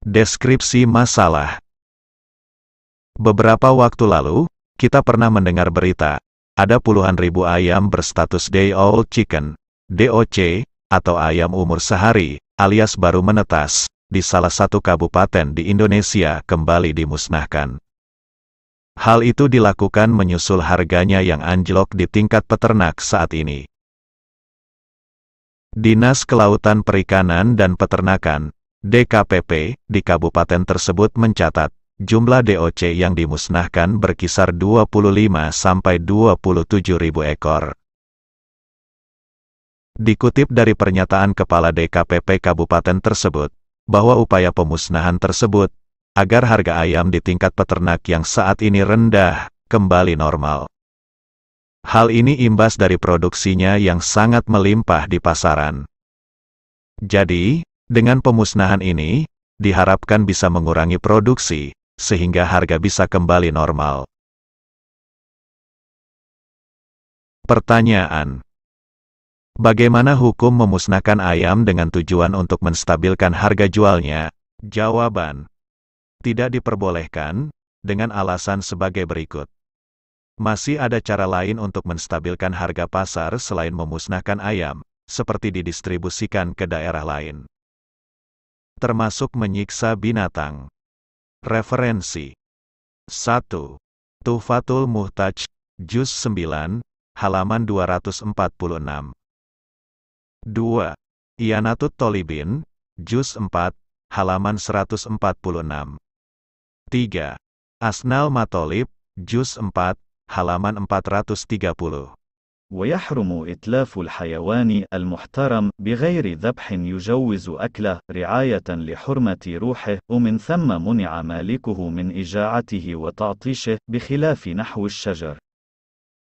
Deskripsi masalah Beberapa waktu lalu, kita pernah mendengar berita, ada puluhan ribu ayam berstatus day old chicken, DOC, atau ayam umur sehari, alias baru menetas, di salah satu kabupaten di Indonesia kembali dimusnahkan. Hal itu dilakukan menyusul harganya yang anjlok di tingkat peternak saat ini. Dinas Kelautan Perikanan dan Peternakan, DKPP di kabupaten tersebut mencatat jumlah DOC yang dimusnahkan berkisar 25 sampai 27 ribu ekor. Dikutip dari pernyataan Kepala DKPP Kabupaten tersebut, bahwa upaya pemusnahan tersebut, agar harga ayam di tingkat peternak yang saat ini rendah, kembali normal. Hal ini imbas dari produksinya yang sangat melimpah di pasaran. Jadi, dengan pemusnahan ini, diharapkan bisa mengurangi produksi, sehingga harga bisa kembali normal. Pertanyaan Bagaimana hukum memusnahkan ayam dengan tujuan untuk menstabilkan harga jualnya? Jawaban Tidak diperbolehkan, dengan alasan sebagai berikut. Masih ada cara lain untuk menstabilkan harga pasar selain memusnahkan ayam, seperti didistribusikan ke daerah lain termasuk menyiksa binatang. Referensi 1. Tuhfatul Muhtaj, Juz 9, halaman 246. 2. Iyanatut Tolibin, Juz 4, halaman 146. 3. Asnal Matolib, Juz 4, halaman 430. ويحرم إتلاف الحيوان المحترم بغير ذبح يجوز أكله رعاية لحرمة روحه ومن ثم منع مالكه من إجاعته وتعطيشه بخلاف نحو الشجر